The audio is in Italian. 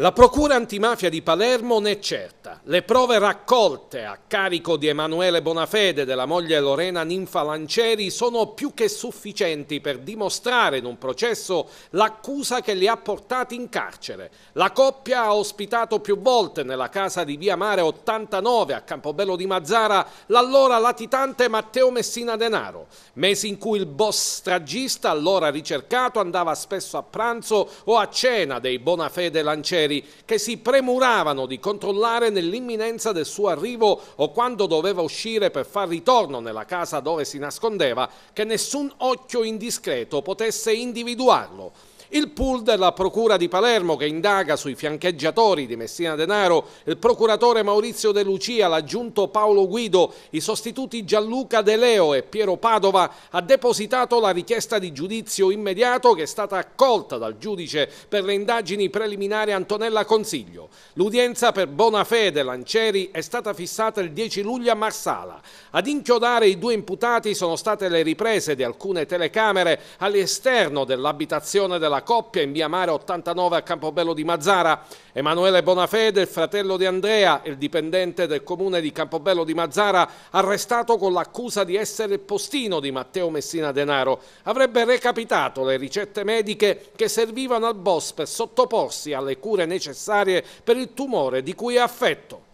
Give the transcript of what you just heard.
La Procura antimafia di Palermo ne è certa. Le prove raccolte a carico di Emanuele Bonafede e della moglie Lorena Ninfa Lancieri sono più che sufficienti per dimostrare in un processo l'accusa che li ha portati in carcere. La coppia ha ospitato più volte nella casa di Via Mare 89 a Campobello di Mazzara l'allora latitante Matteo Messina Denaro, mesi in cui il boss stragista, allora ricercato, andava spesso a pranzo o a cena dei Bonafede Lancieri guerrieri che si premuravano di controllare nell'imminenza del suo arrivo o quando doveva uscire per far ritorno nella casa dove si nascondeva, che nessun occhio indiscreto potesse individuarlo. Il pool della Procura di Palermo che indaga sui fiancheggiatori di Messina Denaro, il procuratore Maurizio De Lucia, l'aggiunto Paolo Guido, i sostituti Gianluca De Leo e Piero Padova, ha depositato la richiesta di giudizio immediato che è stata accolta dal giudice per le indagini preliminari Antonella Consiglio. L'udienza per Bonafede Lancieri è stata fissata il 10 luglio a Marsala. Ad inchiodare i due imputati sono state le riprese di alcune telecamere all'esterno dell'abitazione della la coppia in via Mare 89 a Campobello di Mazzara. Emanuele Bonafede, il fratello di Andrea, il dipendente del comune di Campobello di Mazzara, arrestato con l'accusa di essere il postino di Matteo Messina Denaro, avrebbe recapitato le ricette mediche che servivano al boss per sottoporsi alle cure necessarie per il tumore di cui è affetto.